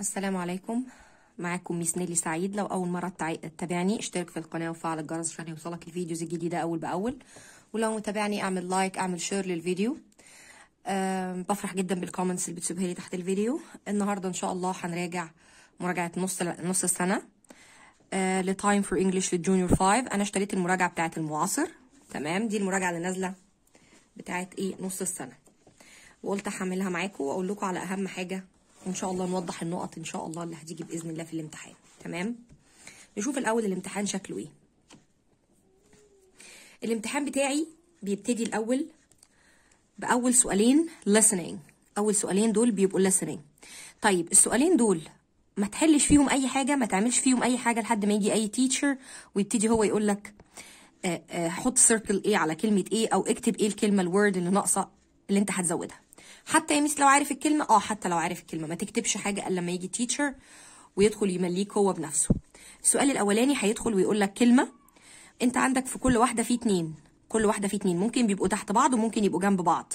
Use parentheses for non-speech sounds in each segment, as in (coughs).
السلام عليكم معاكم ميس نيلي سعيد لو اول مره تتابعني اشترك في القناه وفعل الجرس عشان يوصلك الفيديوز الجديده اول باول ولو متابعني اعمل لايك اعمل شير للفيديو أه بفرح جدا بالكومنتس اللي بتسيبها لي تحت الفيديو النهارده ان شاء الله هنراجع مراجعه نص نص السنه أه لتايم فور انجلش للجونيور 5 انا اشتريت المراجعه بتاعه المعاصر تمام دي المراجعه اللي نازله بتاعه ايه نص السنه وقلت هعملها معاكم واقول لكم على اهم حاجه ان شاء الله نوضح النقط ان شاء الله اللي هتيجي باذن الله في الامتحان تمام نشوف الاول الامتحان شكله ايه الامتحان بتاعي بيبتدي الاول باول سؤالين listening اول سؤالين دول بيبقوا listening طيب السؤالين دول ما تحلش فيهم اي حاجه ما تعملش فيهم اي حاجه لحد ما يجي اي تيتشر ويبتدي هو يقول لك حط سيركل ايه على كلمه ايه او اكتب ايه الكلمه الورد اللي ناقصه اللي انت هتزودها حتى يا ميس لو عارف الكلمه اه حتى لو عارف الكلمه ما تكتبش حاجه الا لما يجي تيتشر ويدخل يمليك هو بنفسه السؤال الاولاني هيدخل ويقول لك كلمه انت عندك في كل واحده فيه اتنين كل واحده فيه اتنين ممكن بيبقوا تحت بعض وممكن يبقوا جنب بعض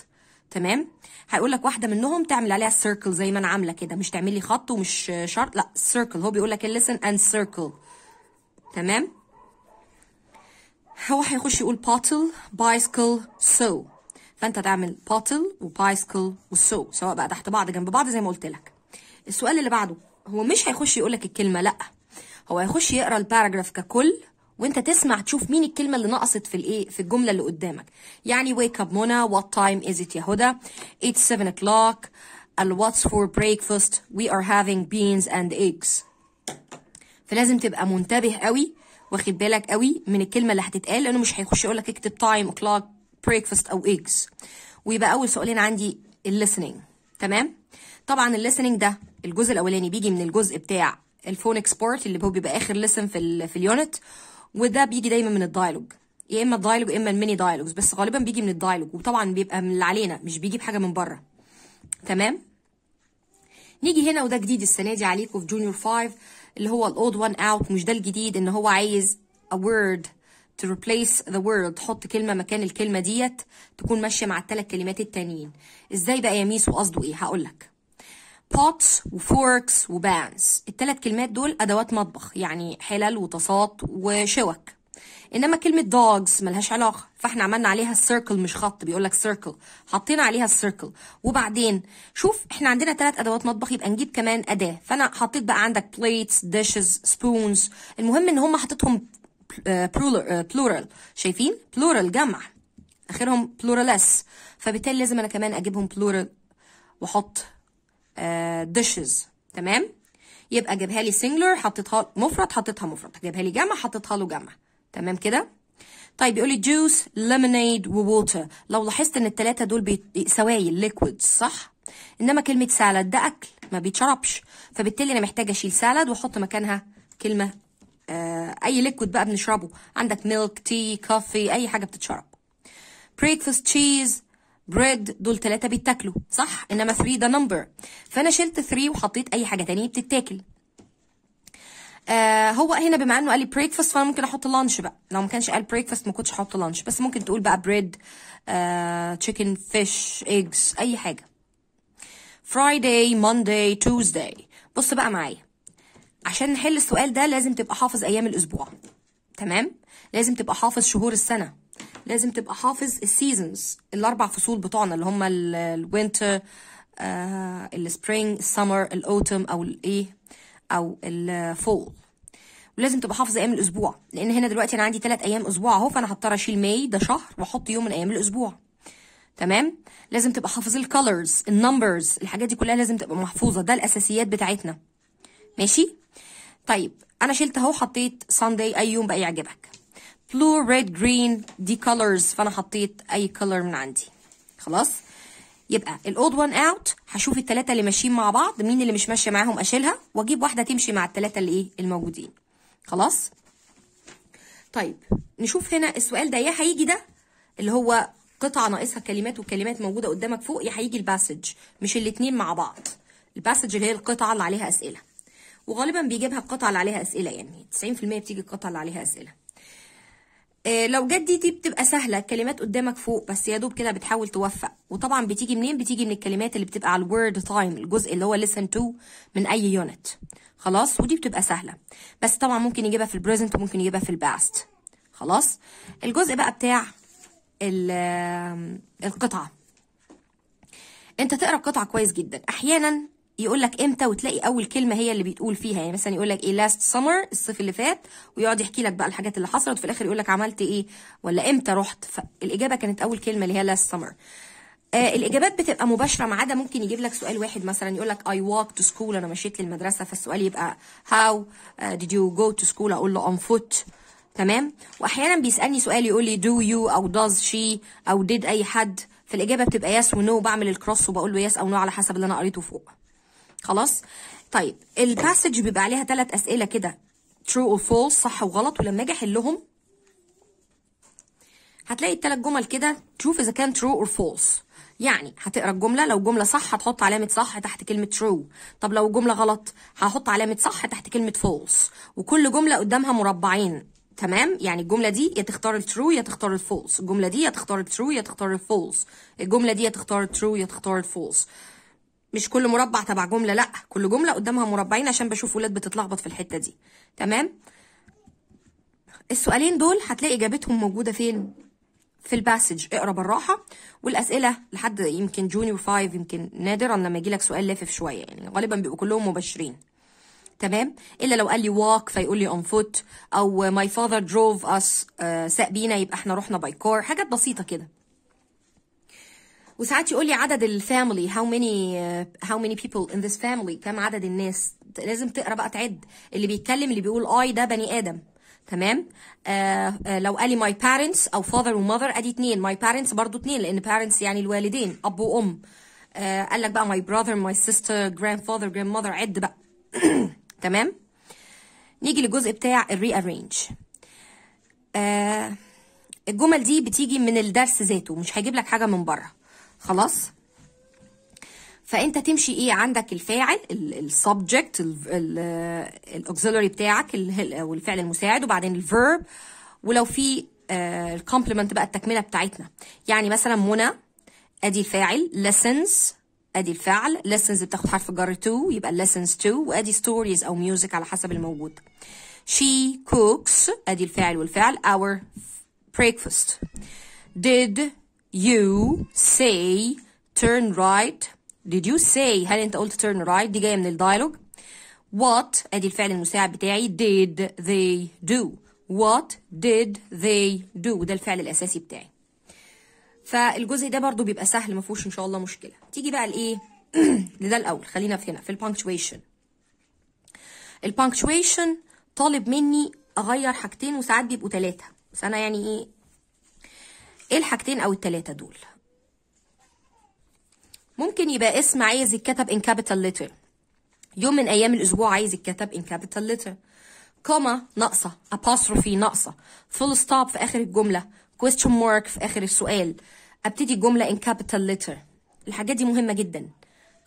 تمام هيقول لك واحده منهم تعمل عليها سيركل زي ما انا عامله كده مش تعملي خط ومش شرط لا سيركل هو بيقول لك الليسن اند سيركل تمام هو هيخش يقول bottle بايسكل سو فانت تعمل باتل وبايسكل وسو سواء بقى تحت بعض جنب بعض زي ما قلت لك السؤال اللي بعده هو مش هيخش يقول لك الكلمه لا هو هيخش يقرا الباراجراف ككل وانت تسمع تشوف مين الكلمه اللي نقصت في الايه في الجمله اللي قدامك يعني ويك اب منى وات تايم از ات يا هدى ات 7 o'clock what's for breakfast we are having beans and eggs فلازم تبقى منتبه قوي واخد بالك قوي من الكلمه اللي هتتقال لانه مش هيخش يقول لك اكتب تايم o'clock breakfast او eggs ويبقى اول سؤالين عندي الليسننج تمام طبعا الليسننج ده الجزء الاولاني بيجي من الجزء بتاع الفونكس بارت اللي هو بيبقى اخر لسن في الـ في اليونت وده بيجي دايما من الدايلوج يا اما الدايلوج يا اما الميني دايلوجز بس غالبا بيجي من الدايلوج وطبعا بيبقى من اللي علينا مش بيجي بحاجه من بره تمام نيجي هنا وده جديد السنه دي عليكم في جونيور 5 اللي هو الاود وان اوت مش ده الجديد ان هو عايز a word to replace the word تحط كلمه مكان الكلمه ديت تكون ماشيه مع التلات كلمات التانيين ازاي بقى يا ميس وقصده ايه هقول لك pots وفوركس وبانز التلات كلمات دول ادوات مطبخ يعني حلل وطاسات وشوك انما كلمه dogs ملهاش علاقه فاحنا عملنا عليها السيركل مش خط بيقول لك سيركل حطينا عليها السيركل وبعدين شوف احنا عندنا تلات ادوات مطبخ يبقى نجيب كمان اداه فانا حطيت بقى عندك بليتس ديشز سبونز المهم ان هم حطيتهم بلورال آه، شايفين بلورال جمع اخرهم بلورالس فبالتالي لازم انا كمان اجيبهم بلورال واحط آه، dishes تمام يبقى جابها لي سنجلر حطيتها مفرد حطيتها مفرد جابها لي جمع حطيتها له جمع تمام كده طيب بيقول لي جوس ليمونيد ووتر لو لاحظت ان الثلاثه دول سوائل ليكويدز صح انما كلمه سالاد ده اكل ما بيتشربش فبالتالي انا محتاجه اشيل سالاد واحط مكانها كلمه آه، اي ليكويد بقى بنشربه عندك ميلك تي كوفي اي حاجه بتتشرب بريكفاست تشيز بريد دول ثلاثه بيتاكلوا صح انما 3 ده نمبر فانا شلت 3 وحطيت اي حاجه تانية بتتاكل آه هو هنا بما انه قال لي بريكفاست فانا ممكن احط لانش بقى لو ما كانش قال بريكفاست ما كنتش هحط لانش بس ممكن تقول بقى بريد تشيكن فيش ايجز اي حاجه فرايداي مونداي توزداي بص بقى معايا عشان نحل السؤال ده لازم تبقى حافظ ايام الاسبوع تمام لازم تبقى حافظ شهور السنه لازم تبقى حافظ السيزونز الاربع فصول بتوعنا اللي هم الوينتر السبرينج السمر الاوتوم او الايه او الفول ولازم تبقى حافظ ايام الاسبوع لان هنا دلوقتي انا عندي ثلاث ايام اسبوع اهو فانا هضطر اشيل ماي ده شهر واحط يوم من ايام الاسبوع تمام لازم تبقى حافظ الكالرز النمبرز الحاجات دي كلها لازم تبقى محفوظه ده الاساسيات بتاعتنا ماشي طيب انا شلت اهو حطيت سانداي اي يوم بقى يعجبك بلو ريد جرين دي كولرز فانا حطيت اي كولر من عندي خلاص يبقى الاود وان اوت هشوف الثلاثه اللي ماشيين مع بعض مين اللي مش ماشيه معاهم اشيلها واجيب واحده تمشي مع الثلاثه اللي ايه الموجودين خلاص طيب نشوف هنا السؤال ده يا هيجي ده اللي هو قطعه ناقصها كلمات والكلمات موجوده قدامك فوق يا هيجي الباسج مش الاثنين مع بعض الباسج اللي هي القطعه اللي عليها اسئله وغالبا بيجيبها القطعه اللي عليها اسئله يعني 90% بتيجي القطعه اللي عليها اسئله إيه لو جت دي دي بتبقى سهله الكلمات قدامك فوق بس يا دوب كده بتحاول توفق وطبعا بتيجي منين بتيجي من الكلمات اللي بتبقى على الورد تايم الجزء اللي هو ليسن تو من اي يونت خلاص ودي بتبقى سهله بس طبعا ممكن يجيبها في البريزنت وممكن يجيبها في الباست خلاص الجزء بقى بتاع القطعه انت تقرا القطعه كويس جدا احيانا يقول لك امتى وتلاقي اول كلمه هي اللي بتقول فيها يعني مثلا يقول لك ايه لاست سمر الصيف اللي فات ويقعد يحكي لك بقى الحاجات اللي حصلت وفي الاخر يقول لك عملت ايه ولا امتى رحت فالاجابه كانت اول كلمه اللي هي لاست سمر آه الاجابات بتبقى مباشره ما عدا ممكن يجيب لك سؤال واحد مثلا يقول لك اي walk تو سكول انا مشيت للمدرسه فالسؤال يبقى هاو ديد يو جو تو سكول اقول له اون فوت تمام واحيانا بيسالني سؤال يقول لي دو يو او داز شي او ديد اي حد فالاجابه بتبقى يس ونو بعمل الكروس وبقول له يس او نو على حسب اللي انا قريته فوق خلاص طيب الباسج بيبقى عليها ثلاث اسئله كده ترو او فولس صح وغلط ولما اجي احلهم هتلاقي الثلاث جمل كده تشوف اذا كان ترو او فولس يعني هتقرا الجمله لو جمله صح هتحط علامه صح تحت كلمه ترو طب لو جمله غلط هحط علامه صح تحت كلمه فولس وكل جمله قدامها مربعين تمام يعني الجمله دي يا تختار الترو يا تختار الفولس الجمله دي يا تختار الترو يا تختار الفولس الجمله دي يا تختار الترو يا تختار الفولس مش كل مربع تبع جمله لا كل جمله قدامها مربعين عشان بشوف ولاد بتتلخبط في الحته دي تمام السؤالين دول هتلاقي اجابتهم موجوده فين في الباسج اقرا بالراحه والاسئله لحد يمكن جونيور 5 يمكن نادرا لما يجي لك سؤال لافف شويه يعني غالبا بيبقوا كلهم مباشرين تمام الا لو قال لي walk فيقول لي on foot او my father drove us آه، سابينا بينا يبقى احنا رحنا باي كار حاجات بسيطه كده وساعات يقول لي عدد الفاميلي هاو ميني هاو ميني بيبل ان ذيس فاميلي كم عدد الناس لازم تقرا بقى تعد اللي بيتكلم اللي بيقول اي ده بني ادم تمام آه آه لو قال لي ماي بارنتس او فاذر وماذر ادي اتنين ماي بارنتس برضو اتنين لان بارنتس يعني الوالدين اب وام آه قال لك بقى ماي براذر ماي سيستر جراند فاذر جراند ماذر عد بقى (coughs) تمام نيجي للجزء بتاع الري ارينج آه الجمل دي بتيجي من الدرس ذاته مش هجيب لك حاجه من بره خلاص فانت تمشي ايه عندك الفاعل السبجكت الاوكسيلري بتاعك والفعل المساعد وبعدين الفيرب ولو في آه، الكومبلمنت بقى التكمله بتاعتنا يعني مثلا منى ادي الفاعل lessons ادي الفعل lessons بتاخد حرف الجر 2 يبقى lessons 2 وادي stories او music على حسب الموجود she cooks ادي الفاعل والفعل our breakfast did You say turn right Did you say هل انت قلت turn right دي جاية من الدايلوج What ادي الفعل المساعد بتاعي did they do What did they do ده الفعل الأساسي بتاعي فالجزء ده برضو بيبقى سهل ما فيهوش ان شاء الله مشكله تيجي بقى لايه (clears throat) لده الاول خلينا في هنا في البانكتويشن البانكتويشن طالب مني اغير حاجتين وساعات بيبقوا ثلاثه بس انا يعني ايه ايه الحاجتين او التلاتة دول ممكن يبقى اسم عايز يتكتب ان كابيتال ليتر يوم من ايام الاسبوع عايز يتكتب ان كابيتال ليتر كوما ناقصه apostrophe ناقصه فول ستوب في اخر الجمله question mark في اخر السؤال ابتدي الجمله ان كابيتال ليتر الحاجات دي مهمه جدا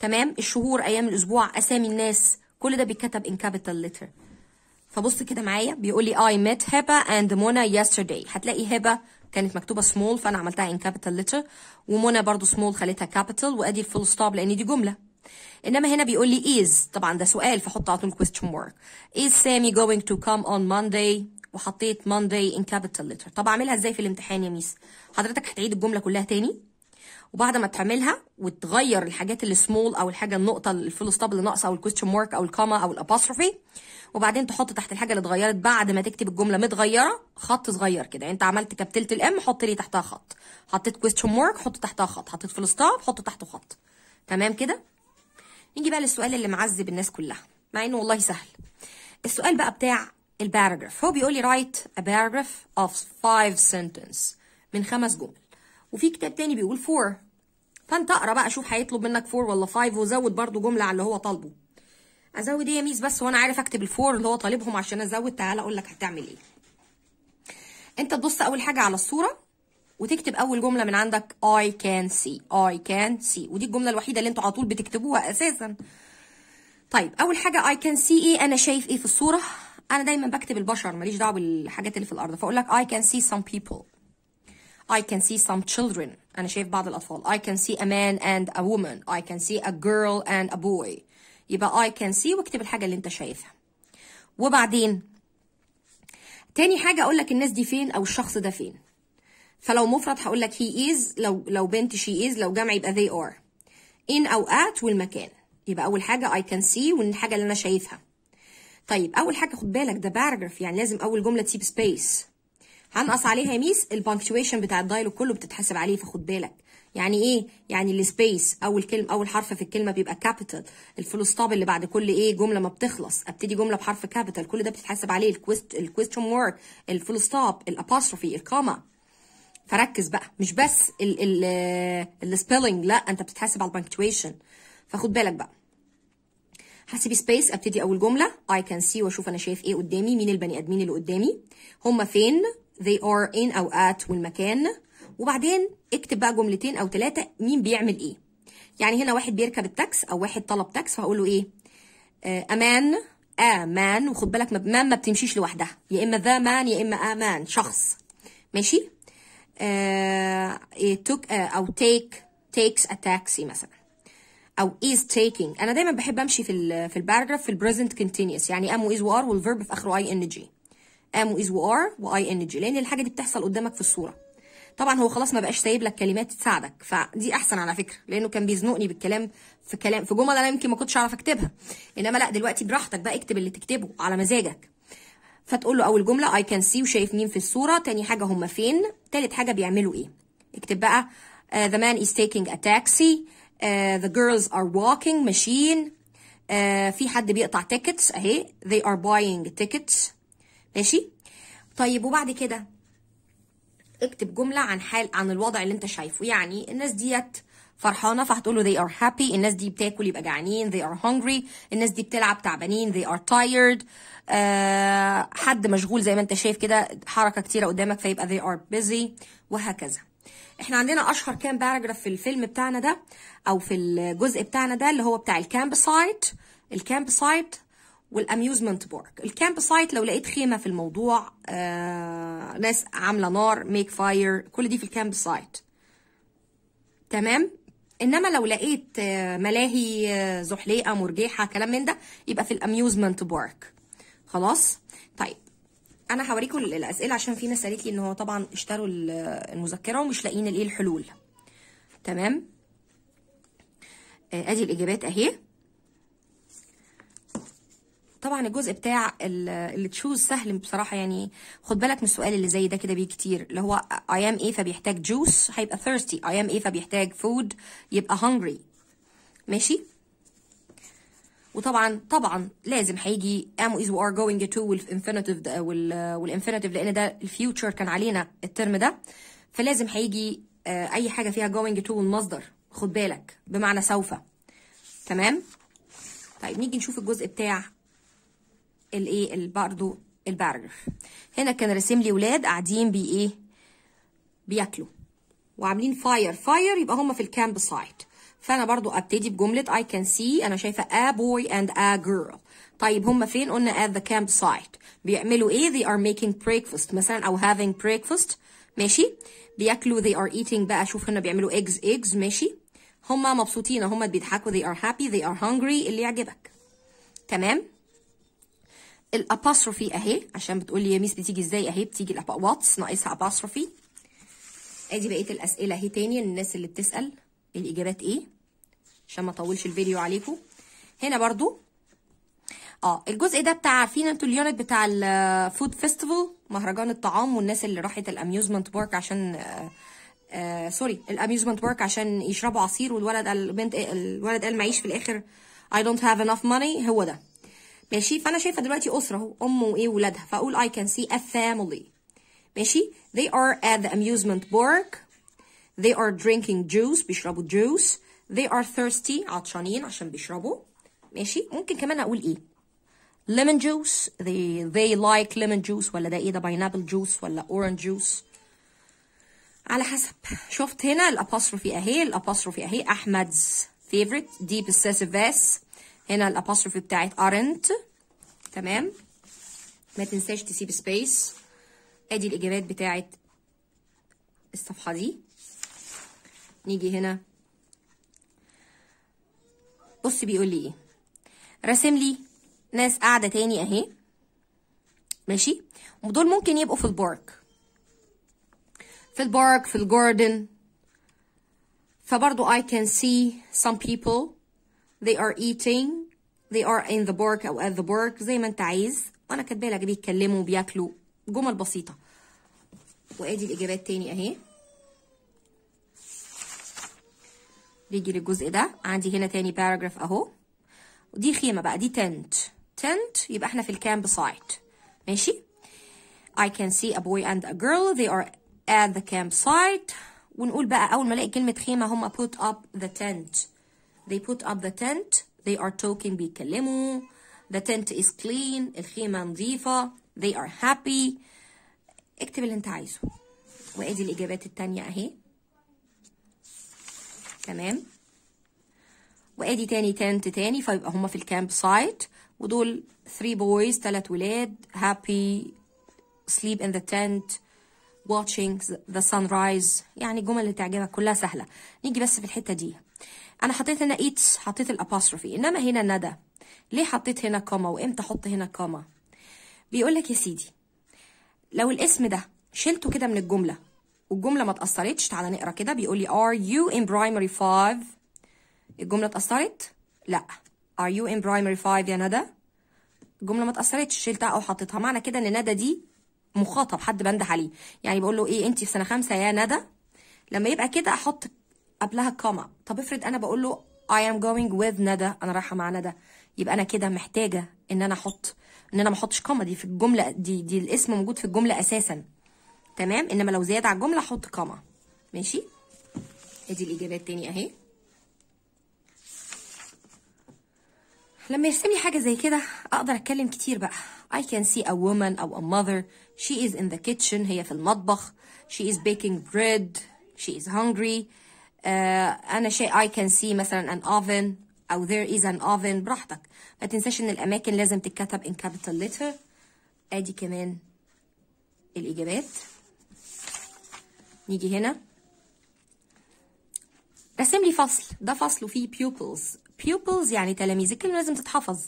تمام الشهور ايام الاسبوع اسامي الناس كل ده بيتكتب ان كابيتال ليتر فبص كده معايا بيقول لي I met هبه and Mona yesterday هتلاقي هبه كانت مكتوبه سمول فانا عملتها ان كابيتال ليتر ومنى برضو سمول خليتها كابيتال وادي الفول ستوب لان دي جمله انما هنا بيقول لي از طبعا ده سؤال فحط على طول كويستشن مارك از سامي جوينج تو كام اون ماندي وحطيت ماندي ان كابيتال ليتر طب اعملها ازاي في الامتحان يا ميس حضرتك هتعيد الجمله كلها تاني وبعد ما تعملها وتغير الحاجات اللي سمول او الحاجه النقطه الفول ستوب اللي ناقصه او الكويستشن مارك او الكاما او الابوستروفي وبعدين تحط تحت الحاجه اللي اتغيرت بعد ما تكتب الجمله متغيره خط صغير كده يعني انت عملت كابتلت الام حط لي تحتها خط حطيت كويستشن مارك حط تحتها خط حطيت فول ستوب حط تحته خط تمام كده نيجي بقى للسؤال اللي معذب الناس كلها مع انه والله سهل السؤال بقى بتاع الباراجراف هو بيقول لي رايت ا باراجراف اوف 5 سنتنس من خمس جمل وفي كتاب تاني بيقول فور فانت اقرا بقى شوف هيطلب منك فور ولا فايف وزود برده جمله على اللي هو طالبه ازود ايه يا ميس بس وانا عارف اكتب الفور اللي هو طالبهم عشان ازود تعالى اقول لك هتعمل ايه انت تبص اول حاجه على الصوره وتكتب اول جمله من عندك اي كان سي اي كان سي ودي الجمله الوحيده اللي انتوا على طول بتكتبوها اساسا طيب اول حاجه اي كان سي ايه انا شايف ايه في الصوره انا دايما بكتب البشر ماليش دعوه بالحاجات اللي في الارض فاقول لك اي كان سي سام بيبل I can see some children أنا شايف بعض الأطفال I can see a man and a woman I can see a girl and a boy يبقى I can see واكتب الحاجة اللي أنت شايفها وبعدين تاني حاجة أقول لك الناس دي فين أو الشخص ده فين فلو مفرد هقول لك he is لو لو بنت she is لو جمع يبقى they are in أو at والمكان يبقى أول حاجة I can see والحاجة اللي أنا شايفها طيب أول حاجة خد بالك ده باراجراف يعني لازم أول جملة تسيب سبيس هنقص عليها ميس البانكتويشن بتاع الدايلوج كله بتتحسب عليه فخد بالك يعني ايه يعني السبيس اول كلمه اول حرف في الكلمه بيبقى كابيتال الفول ستوب اللي بعد كل ايه جمله ما بتخلص ابتدي جمله بحرف كابيتال كل ده بتتحسب عليه الكويست الكويستشن وورد الفول ستوب الابوستروفي الكوما فركز بقى مش بس ال ال السبيلنج لا انت بتتحسب على البنكتويشن فخد بالك بقى هسيب سبيس ابتدي اول جمله اي كان سي واشوف انا شايف ايه قدامي مين البني ادمين اللي قدامي هم فين they are in أو at والمكان وبعدين اكتب بقى جملتين أو ثلاثة مين بيعمل إيه يعني هنا واحد بيركب التاكس أو واحد طلب تاكس فهقول له إيه أمان آه، أمان وخد بالك مان ما بتمشيش لوحدها يا إما ذا مان يا إما أمان شخص ماشي آه took أو take takes a taxi مثلا او is taking انا دايما بحب امشي في الـ في الباراجراف في البريزنت كونتينيوس يعني ام و is و والفيرب في اخره اي ان جي ام ار وار واي ان جي لان الحاجه دي بتحصل قدامك في الصوره طبعا هو خلاص ما بقاش سايب لك كلمات تساعدك فدي احسن على فكره لانه كان بيزنقني بالكلام في كلام في جمل انا يمكن ما كنتش اعرف اكتبها انما لا دلوقتي براحتك بقى اكتب اللي تكتبه على مزاجك فتقول له اول جمله اي كان سي وشايف مين في الصوره تاني حاجه هم فين تالت حاجه بيعملوا ايه اكتب بقى ذا مان از تيكينج ا تاكسي ذا جيرلز ار walking machine uh, في حد بيقطع تيكتس اهي they are buying tickets ماشي طيب وبعد كده اكتب جمله عن حال عن الوضع اللي انت شايفه يعني الناس ديت فرحانه فهتقول له they are happy الناس دي بتاكل يبقى جعانين they are hungry الناس دي بتلعب تعبانين they are tired أه حد مشغول زي ما انت شايف كده حركه كتيره قدامك فيبقى they are busy وهكذا احنا عندنا اشهر كام باراجراف في الفيلم بتاعنا ده او في الجزء بتاعنا ده اللي هو بتاع الكامب سايت الكامب سايت والاميوزمنت بارك الكامب سايت لو لقيت خيمه في الموضوع آه ناس عامله نار ميك فاير كل دي في الكامب سايت تمام انما لو لقيت آه، ملاهي آه، زحليقه مرجيحه كلام من ده يبقى في الاميوزمنت بارك خلاص طيب انا هوريكم الاسئله عشان في ناس قالت لي ان هو طبعا اشتروا المذكره ومش لاقيين الايه الحلول تمام آه، ادي الاجابات اهي طبعا الجزء بتاع اللي تشوز سهل بصراحه يعني خد بالك من السؤال اللي زي ده كده بيه كتير اللي هو I am ايه فبيحتاج جوس هيبقى thirsty I am ايه فبيحتاج food يبقى hungry ماشي وطبعا طبعا لازم هيجي am is we are going to والانفينيتيف والانفينيتيف لان ده الفيوتشر كان علينا الترم ده فلازم هيجي uh, اي حاجه فيها going to والمصدر خد بالك بمعنى سوف تمام طيب نيجي نشوف الجزء بتاع الايه برضه البارجر هنا كان رسم لي ولاد قاعدين بي ايه بياكلوا وعاملين فاير فاير يبقى هما في الكامب سايت فانا برضو ابتدي بجمله I can see انا شايفه a boy and a girl طيب هما فين قلنا at the camp site بيعملوا ايه they are making breakfast مثلا او having breakfast ماشي بياكلوا they are eating بقى شوف هنا بيعملوا eggs eggs ماشي هما مبسوطين هما بيضحكوا they are happy they are hungry اللي يعجبك تمام الاباستروفي اهي عشان بتقولي يا ميس بتيجي ازاي اهي بتيجي واتس ناقصها اباستروفي ادي بقيه الاسئله اهي تاني للناس اللي بتسال الاجابات ايه عشان ما اطولش الفيديو عليكم هنا برضو اه الجزء ده بتاع عارفين انتوا اليونت بتاع الفود فيستيفال مهرجان الطعام والناس اللي راحت الاميوزمنت بارك عشان آه آه سوري الاميوزمنت بارك عشان يشربوا عصير والولد قال البنت الولد قال معيش في الاخر I don't have enough money هو ده ماشي فانا شايفه دلوقتي اسره اهو ام وايه ولادها فاقول I can see a family ماشي they are at the amusement park they are drinking juice بيشربوا juice they are thirsty عطشانين عشان بيشربوا ماشي ممكن كمان اقول ايه lemon juice they they like lemon juice ولا ده ايه ده pineapple juice ولا orange juice على حسب شفت هنا الابوستروفي اهي الابوستروفي اهي احمد's favorite deep possessive s هنا الابوستروفي بتاعت ارنت تمام ما تنساش تسيب سبيس ادي الاجابات بتاعت الصفحه دي نيجي هنا بص بيقول لي ايه راسم لي ناس قاعده تاني اهي ماشي ودول ممكن يبقوا في البارك في البارك في الجاردن فبرضو I can see some people they are eating they are in the park او at the park زي ما انت عايز وانا كاتبالك بيتكلموا بياكلوا جمل بسيطه وادي الاجابات تاني اهي نيجي للجزء ده عندي هنا تاني باراجراف اهو ودي خيمه بقى دي تنت تنت يبقى احنا في الكامب سايت ماشي I can see a boy and a girl they are at the campsite ونقول بقى اول ما الاقي كلمه خيمه هم put up the tent they put up the tent They are talking بيتكلموا The tent is clean الخيمة نظيفة They are happy اكتب اللي انت عايزه وادي الإجابات التانية أهي تمام وادي تاني تنت تاني فيبقى هما في الكامب سايت ودول 3 بويز تلات ولاد happy sleep in the tent watching the sunrise يعني الجمل اللي تعجبك كلها سهلة نيجي بس في الحتة دي انا حطيت هنا ايتس حطيت الابوستروفي انما هنا ندى ليه حطيت هنا كوما وامتى احط هنا كوما بيقول لك يا سيدي لو الاسم ده شلته كده من الجمله والجمله ما اتاثرتش تعالى نقرا كده بيقول لي ار يو ان برايمري 5 الجمله اتاثرت لا ار يو ان برايمري 5 يا ندى الجمله ما اتاثرتش شلتها او حطيتها معنى كده ان ندى دي مخاطب حد بنده عليه يعني بقول له ايه انت في سنه خمسة يا ندى لما يبقى كده احط قبلها كوما طب افرض انا بقول له I am going with ندى انا رايحه مع ندى يبقى انا كده محتاجه ان انا احط ان انا ما احطش كوما دي في الجمله دي دي الاسم موجود في الجمله اساسا تمام انما لو زياده على الجمله احط كوما ماشي ادي الاجابات تاني اهي لما يرسم لي حاجه زي كده اقدر اتكلم كتير بقى I can see a woman او a mother she is in the kitchen هي في المطبخ she is baking bread she is hungry آه، انا شيء I can see مثلا an oven او there is an oven براحتك ما تنساش ان الاماكن لازم تتكتب in capital letter ادي كمان الاجابات نيجي هنا رسم لي فصل ده فصل وفيه pupils pupils يعني تلاميذ الكلمه لازم تتحفظ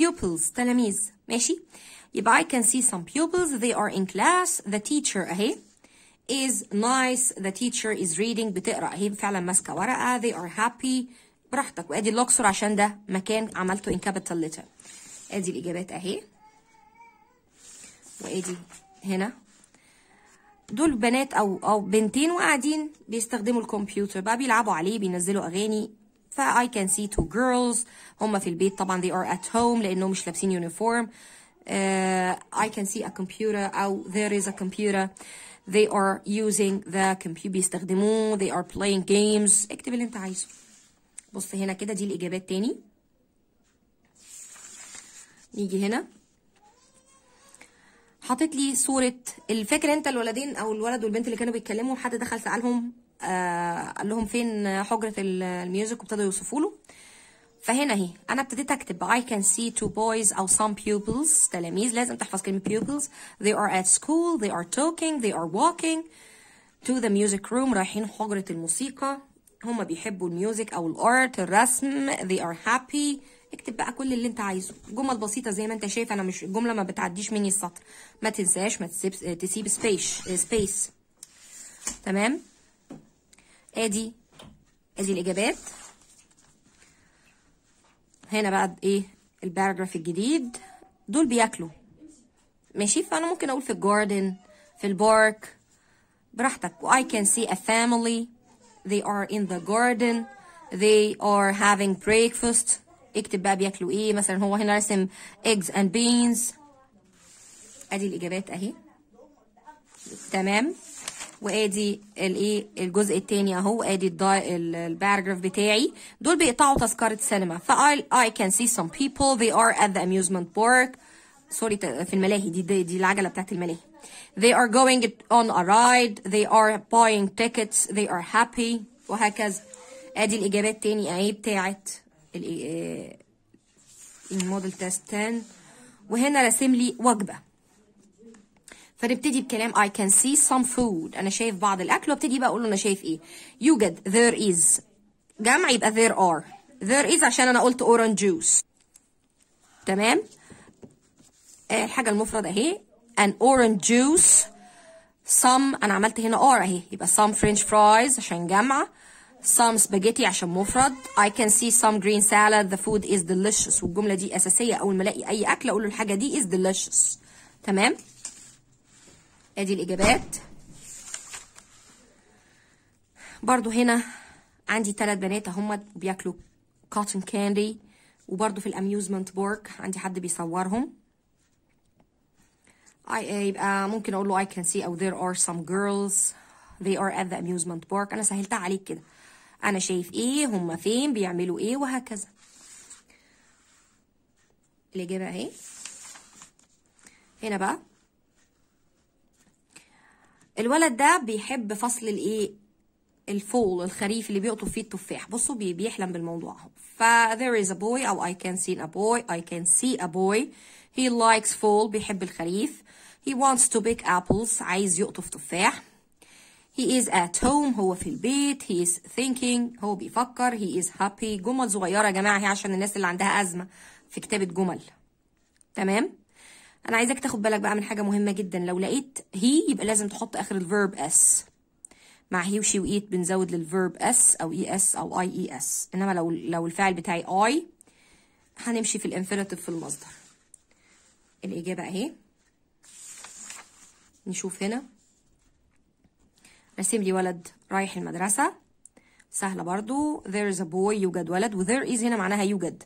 pupils تلاميذ ماشي يبقى I can see some pupils they are in class the teacher اهي is nice the teacher is reading بتقرا هي فعلا ماسكه ورقه they are happy براحتك وادي الاقصر عشان ده مكان عملته in capital letter ادي الاجابات اهي وادي هنا دول بنات او او بنتين وقاعدين بيستخدموا الكمبيوتر بقى بيلعبوا عليه بينزلوا اغاني فا I can see two girls هم في البيت طبعا they are at home لانهم مش لابسين يونيفورم uh, آه، I can see a computer او there is a computer they are using the computer بيستخدموه they are playing games اكتب اللي انت عايزه بص هنا كده دي الاجابات تاني نيجي هنا حاطط لي صوره الفاكر انت الولدين او الولد والبنت اللي كانوا بيتكلموا حد دخل سالهم آه قال لهم فين حجره الميوزك وابتدوا يوصفوا له فهنا اهي انا ابتديت اكتب I can see two boys or some pupils تلاميذ لازم تحفظ كلمه pupils they are at school they are talking they are walking to the music room رايحين حجره الموسيقى هما بيحبوا الميوزك او الارت الرسم they are happy اكتب بقى كل اللي انت عايزه جمل بسيطه زي ما انت شايف انا مش الجمله ما بتعديش مني السطر ما تنساش ما تسيب, تسيب space سبيس تمام ادي ادي الاجابات هنا بقى ايه الباراجراف الجديد دول بياكلوا ماشي فانا ممكن اقول في الجاردن في البارك براحتك I can see a family they are in the garden they are having breakfast اكتب بقى بياكلوا ايه مثلا هو هنا رسم eggs and beans ادي الاجابات اهي تمام وادي الايه الجزء الثاني اهو ادي الباراجراف بتاعي دول بيقطعوا تذكره سينما فاي اي كان سي سم بيبل ذي ار ات ذا اميوزمنت بارك سوري في الملاهي دي دي, دي العجله بتاعت الملاهي they are going on a ride they are buying tickets they are happy وهكذا ادي الاجابات تاني اهي بتاعت اه، الموديل تيست 10 وهنا راسم لي وجبه فنبتدي بكلام I can see some food أنا شايف بعض الأكل وابتدي بقى أقول له أنا شايف إيه يوجد there is جمع يبقى there are there is عشان أنا قلت orange juice تمام آه الحاجة المفردة أهي an orange juice some أنا عملت هنا are أهي يبقى some french fries عشان جمع some spaghetti عشان مفرد I can see some green salad the food is delicious والجملة دي أساسية أول ما ألاقي أي أكل أقول له الحاجة دي is delicious تمام ادي الاجابات برضو هنا عندي ثلاث بنات هم بياكلوا كوتن كاندي وبرضو في الاميوزمنت بارك عندي حد بيصورهم آه، يبقى ممكن اقول له I can see او there are some girls they are at the amusement park انا سهلتها عليك كده انا شايف ايه هم فين بيعملوا ايه وهكذا الاجابه اهي هنا بقى الولد ده بيحب فصل الايه الفول الخريف اللي بيقطف فيه التفاح بصوا بيحلم بالموضوع اهو ف there is a boy او I can see a boy I can see a boy he likes fall بيحب الخريف he wants to pick apples عايز يقطف تفاح he is at home هو في البيت he is thinking هو بيفكر he is happy جمل صغيرة يا جماعة هي عشان الناس اللي عندها أزمة في كتابة جمل تمام انا عايزاك تاخد بالك بقى من حاجه مهمه جدا لو لقيت هي يبقى لازم تحط اخر الفيرب اس مع هي وشي وايت بنزود للفيرب اس او اي e اس او اي اي اس انما لو لو الفعل بتاعي اي هنمشي في الانفينيتيف في المصدر الاجابه اهي نشوف هنا رسم لي ولد رايح المدرسه سهله برضو there is a boy يوجد ولد و there is هنا معناها يوجد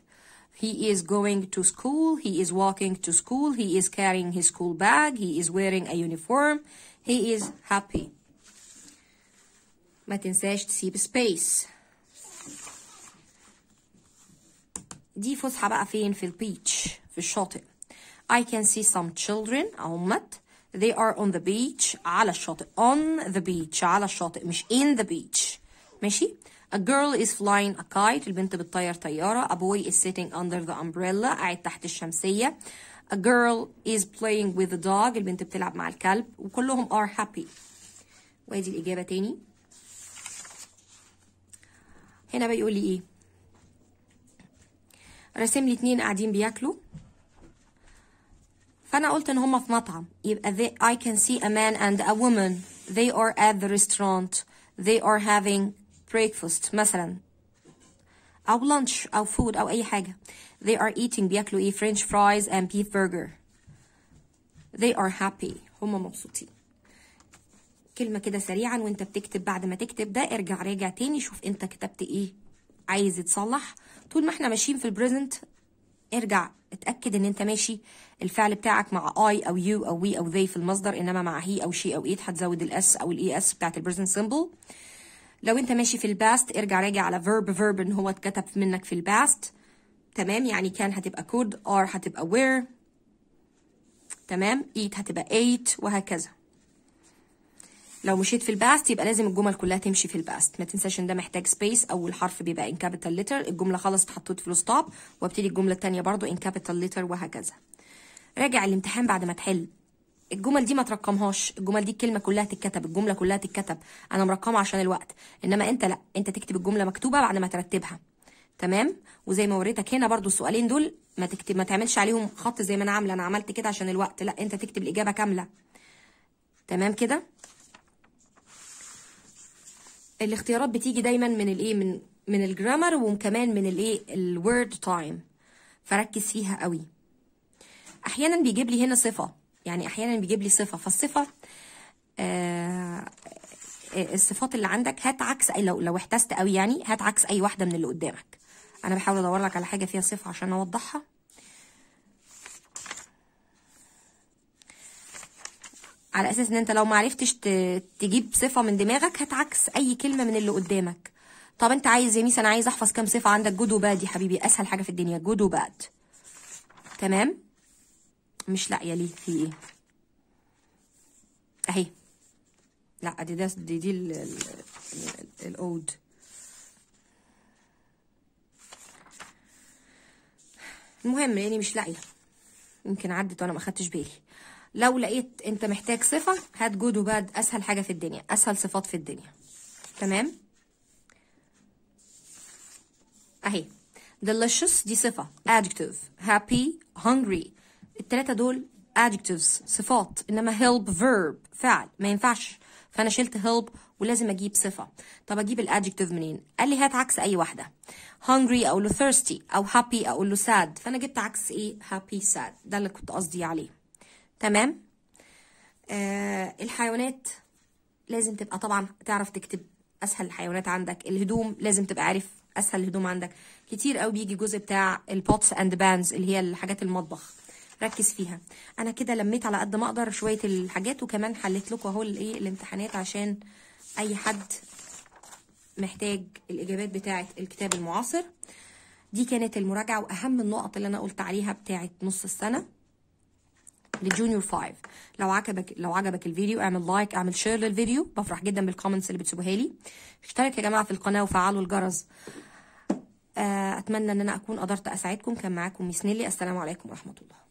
He is going to school. He is walking to school. He is carrying his school bag. He is wearing a uniform. He is happy. ما تنساش تسيب space. دي فسحة بقى فين في البيتش في الشاطئ. I can see some children أهمت they are on the beach على الشاطئ on the beach على الشاطئ مش in the beach ماشي A girl is flying a kite البنت بتطير طيارة A boy is sitting under the umbrella قاعد تحت الشمسية A girl is playing with a dog البنت بتلعب مع الكلب وكلهم are happy وادي الإجابة تاني هنا بيقول لي إيه رسم لي اتنين قاعدين بياكلوا فأنا قلت إن هما في مطعم يبقى they, I can see a man and a woman they are at the restaurant they are having breakfast مثلا أو lunch أو food أو أي حاجة they are eating بياكلوا إيه french fries and beef burger they are happy هما مبسوطين كلمة كده سريعا وانت بتكتب بعد ما تكتب ده ارجع راجع تاني شوف انت كتبت ايه عايز يتصلح طول ما احنا ماشيين في البريزنت ارجع اتاكد ان انت ماشي الفعل بتاعك مع اي او يو او وي او ذي في المصدر انما مع هي او شي او ايت هتزود الاس او الاي اس e بتاعت البريزنت سيمبل لو انت ماشي في الباست ارجع راجع على verb verb ان هو اتكتب منك في الباست تمام يعني كان هتبقى could ار هتبقى وير تمام eat هتبقى ate وهكذا لو مشيت في الباست يبقى لازم الجمل كلها تمشي في الباست ما تنساش ان ده محتاج سبيس اول حرف بيبقى ان كابيتال ليتر الجمله خلاص اتحطت في الستوب وابتدي الجمله الثانيه برضو ان كابيتال ليتر وهكذا راجع الامتحان بعد ما تحل الجمل دي ما ترقمهاش الجمل دي الكلمه كلها تتكتب الجمله كلها تتكتب انا مرقمه عشان الوقت انما انت لا انت تكتب الجمله مكتوبه بعد ما ترتبها تمام وزي ما وريتك هنا برضو السؤالين دول ما تكتب ما تعملش عليهم خط زي ما انا عامله انا عملت كده عشان الوقت لا انت تكتب الاجابه كامله تمام كده الاختيارات بتيجي دايما من الايه من من الجرامر وكمان من الايه الورد تايم فركز فيها قوي احيانا بيجيب لي هنا صفه يعني احيانا بيجيب لي صفه فالصفه آه, آه، الصفات اللي عندك هات عكس أي لو لو احتست قوي يعني هات عكس اي واحده من اللي قدامك انا بحاول ادور لك على حاجه فيها صفه عشان اوضحها على اساس ان انت لو ما عرفتش تجيب صفه من دماغك هات عكس اي كلمه من اللي قدامك طب انت عايز يا ميس انا عايز احفظ كام صفه عندك جود وباد يا حبيبي اسهل حاجه في الدنيا جود وباد تمام مش لاقيه ليه في ايه اهي لا دي ده دي دي الاود المهم لاني يعني مش لاقيه يمكن عدت وانا ما خدتش بالي لو لقيت انت محتاج صفه هات جود وباد اسهل حاجه في الدنيا اسهل صفات في الدنيا تمام اهي delicious دي صفه adjective happy hungry التلاتة دول adjectives صفات انما help verb فعل ما ينفعش فانا شلت help ولازم اجيب صفه طب اجيب الادجكتيف منين قال لي هات عكس اي واحده hungry اقول له thirsty او happy اقول له sad فانا جبت عكس ايه happy sad ده اللي كنت قصدي عليه تمام آه الحيوانات لازم تبقى طبعا تعرف تكتب اسهل الحيوانات عندك الهدوم لازم تبقى عارف اسهل الهدوم عندك كتير قوي بيجي جزء بتاع البوتس اند بانز اللي هي الحاجات المطبخ ركز فيها انا كده لميت على قد ما اقدر شويه الحاجات وكمان حليت لكم اهو الايه الامتحانات عشان اي حد محتاج الاجابات بتاعه الكتاب المعاصر دي كانت المراجعه واهم النقط اللي انا قلت عليها بتاعه نص السنه لجونيور 5 لو عجبك لو عجبك الفيديو اعمل لايك اعمل شير للفيديو بفرح جدا بالكومنتس اللي بتسيبوها لي اشترك يا جماعه في القناه وفعلوا الجرس آه، اتمنى ان انا اكون قدرت اساعدكم كان معاكم ميسنيلي السلام عليكم ورحمه الله